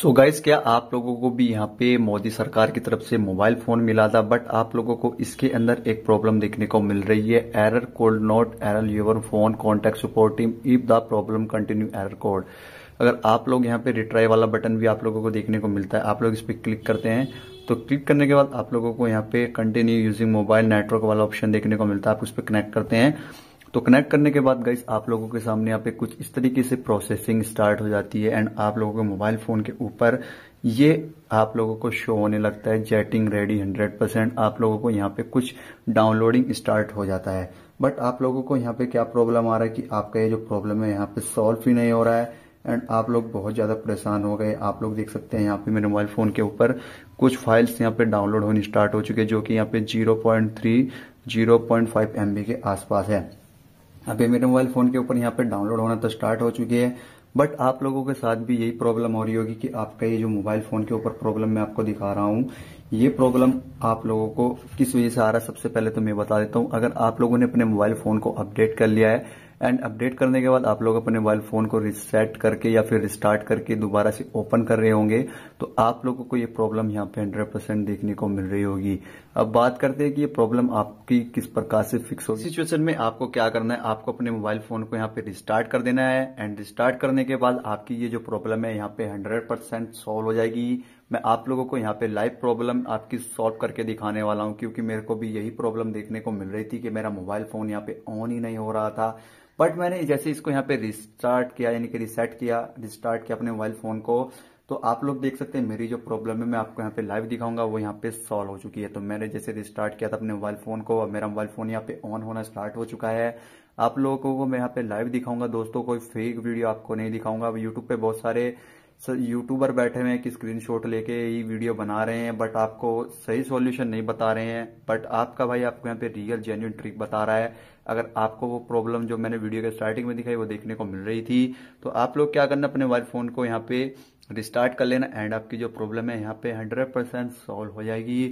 सो so guys क्या आप लोगों को भी यहाँ पे मोदी सरकार की तरफ से मोबाइल फोन मिला था बट आप लोगों को इसके अंदर एक प्रॉब्लम देखने को मिल रही है error code not error your phone contact support team if the problem continue error code अगर आप लोग यहाँ पे रिट्राई वाला बटन भी आप लोगों को देखने को मिलता है आप लोग इस पर क्लिक करते हैं तो क्लिक करने के बाद आप लोगों को यहाँ पे कंटिन्यू यूजिंग मोबाइल नेटवर्क वाला ऑप्शन देखने को मिलता है आप उस पर कनेक्ट करते हैं तो कनेक्ट करने के बाद गाइस आप लोगों के सामने यहाँ पे कुछ इस तरीके से प्रोसेसिंग स्टार्ट हो जाती है एंड आप लोगों के मोबाइल फोन के ऊपर ये आप लोगों को शो होने लगता है जेटिंग रेडी हंड्रेड परसेंट आप लोगों को यहाँ पे कुछ डाउनलोडिंग स्टार्ट हो जाता है बट आप लोगों को यहाँ पे क्या प्रॉब्लम आ रहा है कि आपका ये जो प्रॉब्लम है यहाँ पे सॉल्व ही नहीं हो रहा है एंड आप लोग बहुत ज्यादा परेशान हो गए आप लोग देख सकते हैं यहाँ पे मेरे मोबाइल फोन के ऊपर कुछ फाइल्स यहाँ पे डाउनलोड होनी स्टार्ट हो चुके जो कि यहाँ पे zero point three zero point five MB के आसपास है अभी मेरे मोबाइल फोन के ऊपर यहाँ पे डाउनलोड होना तो स्टार्ट हो चुकी है बट आप लोगों के साथ भी यही प्रॉब्लम हो रही होगी कि आपका ये जो मोबाइल फोन के ऊपर प्रॉब्लम मैं आपको दिखा रहा हूँ ये प्रॉब्लम आप लोगों को किस वजह से आ रहा है सबसे पहले तो मैं बता देता हूँ अगर आप लोगों ने अपने मोबाइल फोन को अपडेट कर लिया है एंड अपडेट करने के बाद आप लोग अपने मोबाइल फ़ोन को रिसेट करके या फिर रिस्टार्ट करके दोबारा से ओपन कर रहे होंगे तो आप लोगों को ये प्रॉब्लम यहाँ पे हंड्रेड परसेंट देखने को मिल रही होगी अब बात करते हैं कि ये प्रॉब्लम आपकी किस प्रकार से फिक्स होगी सिचुएशन में आपको क्या करना है आपको अपने मोबाइल फ़ोन को यहाँ पे रिस्टार्ट कर देना है एंड रिस्टार्ट करने के बाद आपकी ये जो प्रॉब्लम है यहाँ पे हंड्रेड परसेंट सॉल्व हो जाएगी मैं आप लोगों को यहाँ पे लाइव प्रॉब्लम आपकी सॉल्व करके दिखाने वाला हूँ क्योंकि मेरे को भी यही प्रॉब्लम देखने को मिल रही थी कि मेरा मोबाइल फोन यहाँ पे ऑन ही नहीं हो रहा था बट मैंने जैसे इसको यहाँ पे रिस्टार्ट किया यानी कि रिसेट किया रिस्टार्ट किया अपने मोबाइल फोन को तो आप लोग देख सकते हैं मेरी जो प्रॉब्लम है मैं आपको यहाँ पे लाइव दिखाऊंगा वो यहाँ पे सॉल्व हो चुकी है तो मैंने जैसे रिस्टार्ट किया था अपने मोबाइल फोन को और मेरा मोबाइल फोन यहाँ पे ऑन होना स्टार्ट हो चुका है आप लोगों को मैं यहाँ पे लाइव दिखाऊंगा दोस्तों कोई फेक वीडियो आपको नहीं दिखाऊंगा यूट्यूब पे बहुत सारे सर यूट्यूबर बैठे हुए हैं कि शॉट लेके ये वीडियो बना रहे हैं बट आपको सही सॉल्यूशन नहीं बता रहे हैं बट आपका भाई आपको यहाँ पे रियल जेन्यून ट्रिक बता रहा है अगर आपको वो प्रॉब्लम जो मैंने वीडियो के स्टार्टिंग में दिखाई वो देखने को मिल रही थी तो आप लोग क्या करना अपने मोबाइल फोन को यहाँ पे रिस्टार्ट कर लेना एंड आपकी जो प्रॉब्लम है यहाँ पे हंड्रेड परसेंट सॉल्व हो जाएगी